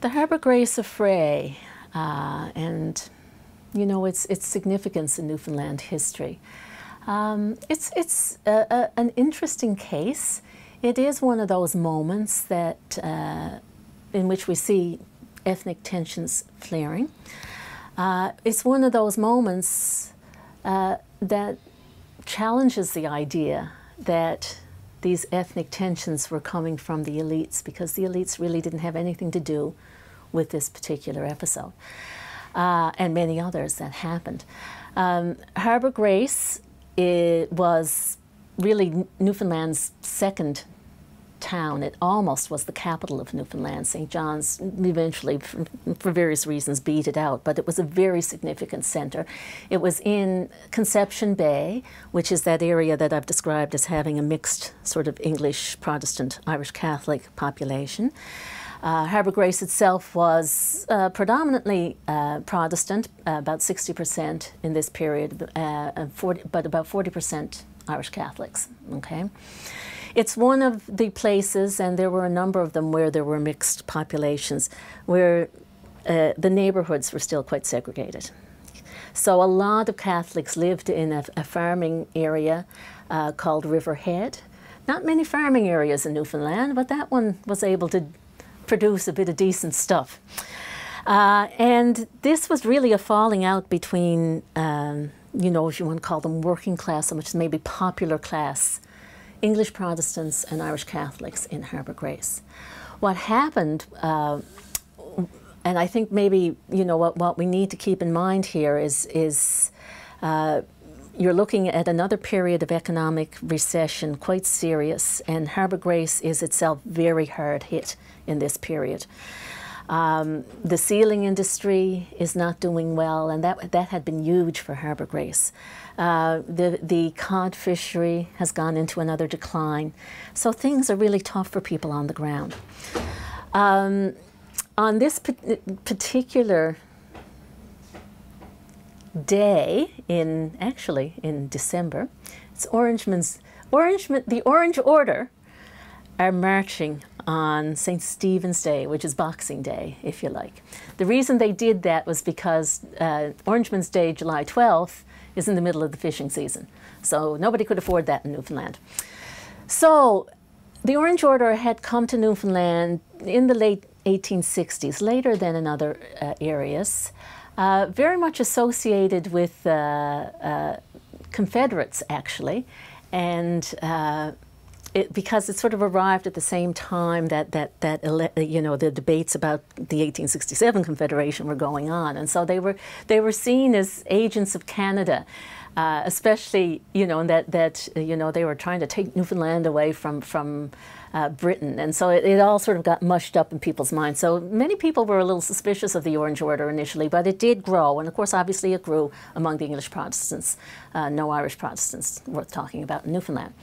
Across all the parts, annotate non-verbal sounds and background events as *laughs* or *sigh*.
The Harbor Grace affray, uh, and you know its its significance in Newfoundland history. Um, it's it's a, a, an interesting case. It is one of those moments that uh, in which we see ethnic tensions flaring. Uh, it's one of those moments uh, that challenges the idea that these ethnic tensions were coming from the elites because the elites really didn't have anything to do with this particular episode uh, and many others that happened. Um, Harbour Grace was really Newfoundland's second town. It almost was the capital of Newfoundland. St. John's eventually, *laughs* for various reasons, beat it out, but it was a very significant center. It was in Conception Bay, which is that area that I've described as having a mixed sort of English, Protestant, Irish Catholic population. Uh, Harbour Grace itself was uh, predominantly uh, Protestant, uh, about 60% in this period, uh, 40, but about 40% Irish Catholics. Okay, it's one of the places, and there were a number of them where there were mixed populations, where uh, the neighbourhoods were still quite segregated. So a lot of Catholics lived in a, a farming area called Riverhead. Not many farming areas in Newfoundland, but that one was able to produce a bit of decent stuff. Uh, and this was really a falling out between, um, you know, if you want to call them working class, which is maybe popular class, English Protestants and Irish Catholics in Harbour Grace. What happened, uh, and I think maybe, you know, what, what we need to keep in mind here is, is uh, you're looking at another period of economic recession, quite serious, and Harbour Grace is itself very hard hit in this period. Um, the sealing industry is not doing well, and that, that had been huge for Harbour Grace. Uh, the, the cod fishery has gone into another decline. So things are really tough for people on the ground. Um, on this particular Day in actually in December. It's Orangemen's Orangeman the Orange Order are marching on St. Stephen's Day, which is Boxing Day, if you like. The reason they did that was because uh, Orangeman's Day, July 12th, is in the middle of the fishing season. So nobody could afford that in Newfoundland. So the Orange Order had come to Newfoundland in the late 1860s, later than in other uh, areas. Uh, very much associated with uh, uh, Confederates, actually, and it, because it sort of arrived at the same time that that that you know the debates about the 1867 Confederation were going on, and so they were they were seen as agents of Canada uh, especially you know that that uh, you know they were trying to take Newfoundland away from from uh, Britain, and so it, it, all sort of got mushed up in people's minds. So many people were a little suspicious of the Orange Order initially, but it did grow, and of course, obviously, it grew among the English Protestants. Uh, no Irish Protestants worth talking about in Newfoundland.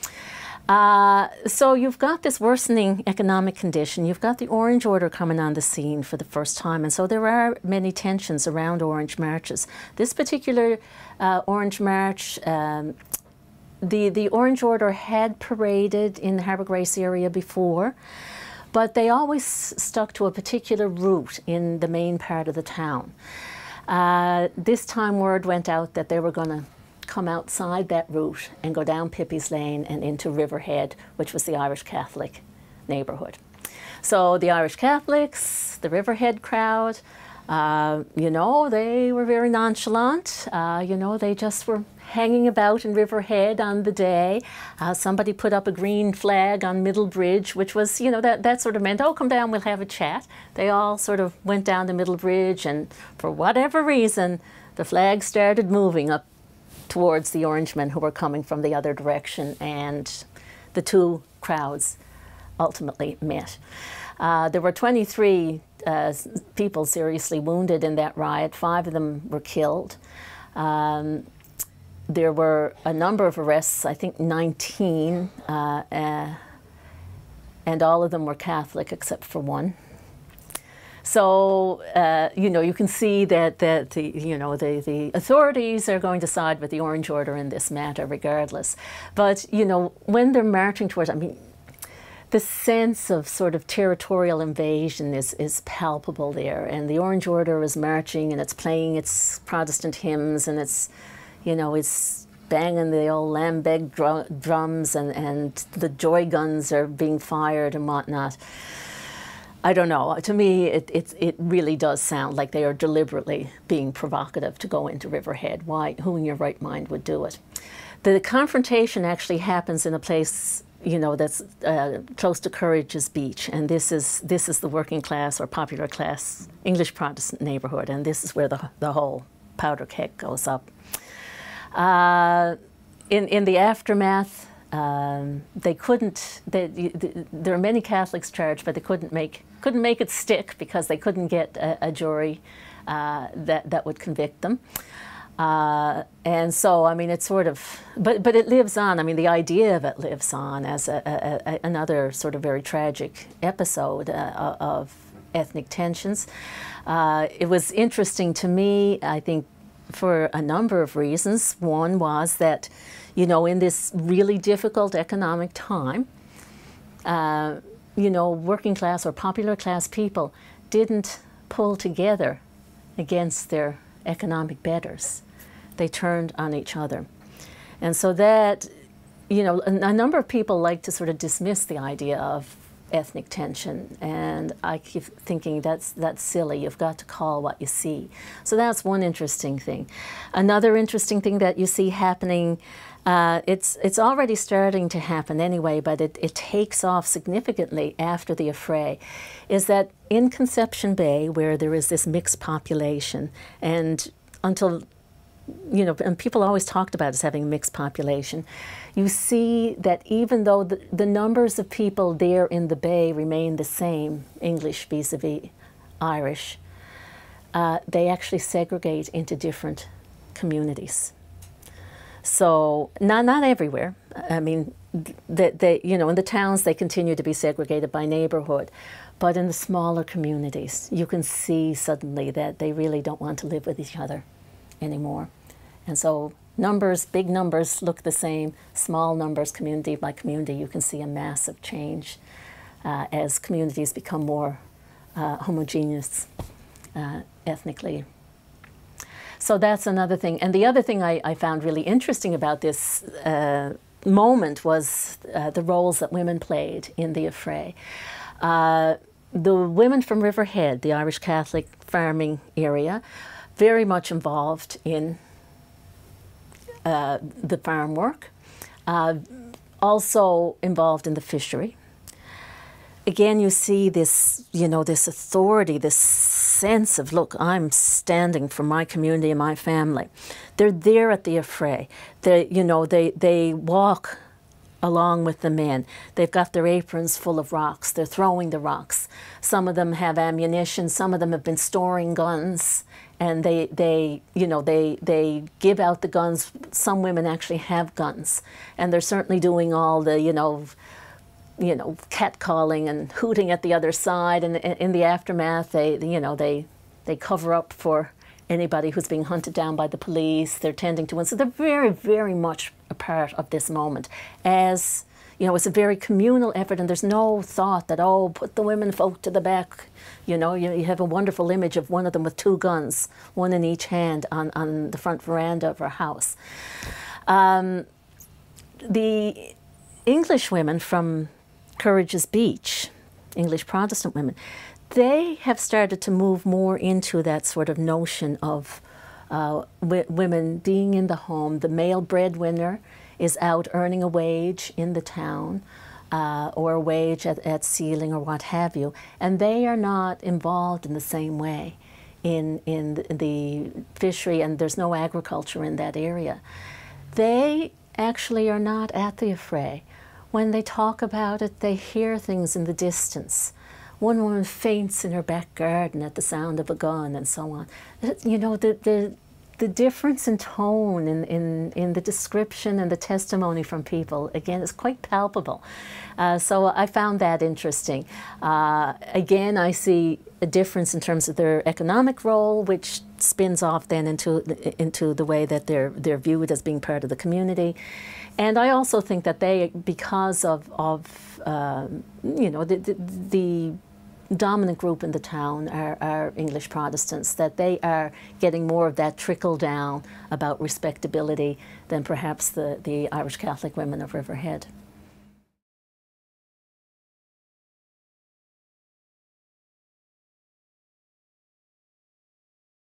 Uh, so you've got this worsening economic condition. You've got the Orange Order coming on the scene for the first time, and so there are many tensions around Orange marches. This particular uh, Orange march, Um, the, the Orange Order had paraded in the Harbour Grace area before, but they always stuck to a particular route in the main part of the town. Uh, this time, word went out that they were going to come outside that route and go down Pippy's Lane and into Riverhead, which was the Irish Catholic neighborhood. So the Irish Catholics, the Riverhead crowd, uh, you know, they were very nonchalant. Uh, you know, they just were hanging about in Riverhead on the day. Uh, somebody put up a green flag on Middle Bridge, which was, you know, that, that sort of meant, oh, come down, we'll have a chat. They all sort of went down to Middle Bridge, and for whatever reason, the flag started moving up towards the Orangemen who were coming from the other direction, and the two crowds ultimately met. Uh, there were 23 uh, people seriously wounded in that riot. Five of them were killed. Um, there were a number of arrests, I think 19, uh, uh and all of them were Catholic except for one. So uh, you know you can see that that the you know the the authorities are going to side with the Orange Order in this matter regardless. But you know when they're marching towards, I mean the sense of sort of territorial invasion is, is palpable there. And the Orange Order is marching and it's playing its Protestant hymns and it's, you know, it's banging the old lambeg drums and, and the joy guns are being fired and whatnot. I don't know. To me, it, it, it really does sound like they are deliberately being provocative to go into Riverhead. Why? Who in your right mind would do it? The confrontation actually happens in a place you know that's uh, close to Courage's Beach, and this is this is the working class or popular class English Protestant neighborhood, and this is where the the whole powder keg goes up. Uh, in in the aftermath, um, they couldn't. They, they, there are many Catholics charged, but they couldn't make couldn't make it stick because they couldn't get a, a jury uh, that that would convict them. Uh, and so, I mean, it's sort of, but but it lives on. I mean, the idea of it lives on as a, a, a, another sort of very tragic episode uh, of ethnic tensions. Uh, it was interesting to me. I think for a number of reasons. One was that, you know, in this really difficult economic time, uh, you know, working class or popular class people didn't pull together against their economic betters. They turned on each other. And so that, you know, a, a number of people like to sort of dismiss the idea of ethnic tension, and I keep thinking that's that's silly. You've got to call what you see. So that's one interesting thing. Another interesting thing that you see happening. Uh, it's it's already starting to happen anyway, but it, it takes off significantly after the affray. Is that in Conception Bay, where there is this mixed population, and until you know, and people always talked about as having a mixed population. You see that even though the, the numbers of people there in the Bay remain the same, English vis a vis Irish, uh, they actually segregate into different communities. So, not, not everywhere. I mean, that they, you know, in the towns they continue to be segregated by neighborhood, but in the smaller communities, you can see suddenly that they really don't want to live with each other anymore. And so numbers, big numbers look the same. Small numbers, community by community, you can see a massive change uh, as communities become more uh, homogeneous uh, ethnically. So that's another thing. And the other thing I, I found really interesting about this uh, moment was uh, the roles that women played in the affray. Uh, the women from Riverhead, the Irish Catholic farming area, very much involved in the farm work, uh, also involved in the fishery. Again, you see this, you know, this authority, this sense of, look, I'm standing for my community and my family. They're there at the affray. They, you know, they, they walk along with the men. They've got their aprons full of rocks. They're throwing the rocks. Some of them have ammunition. Some of them have been storing guns and they they you know they they give out the guns. Some women actually have guns, and they're certainly doing all the you know you know catcalling and hooting at the other side. And in the aftermath, they you know they they cover up for anybody who's being hunted down by the police. They're tending to, one, so they're very very much a part of this moment as you know, it's a very communal effort, and there's no thought that, oh, put the women folk to the back. You know, you, you have a wonderful image of one of them with two guns, one in each hand, on, on the front veranda of her house. Um, the English women from Courage's Beach, English Protestant women, they have started to move more into that sort of notion of uh, women being in the home, the male breadwinner, is out earning a wage in the town uh, or a wage at, at Sealing or what have you, and they are not involved in the same way in, in the fishery, and there's no agriculture in that area. They actually are not at the affray. When they talk about it, they hear things in the distance. One woman faints in her back garden at the sound of a gun and so on. You know, the, the, the difference in tone in, in, in the description and the testimony from people, again, is quite palpable. Uh, so I found that interesting. Uh, again, I see a difference in terms of their economic role, which spins off then into, into the way that they're, they're viewed as being part of the community. And I also think that they, because of, of uh, you know, the, the, the dominant group in the town are, are, English Protestants, that they are getting more of that trickle down about respectability than perhaps the, the Irish Catholic women of Riverhead.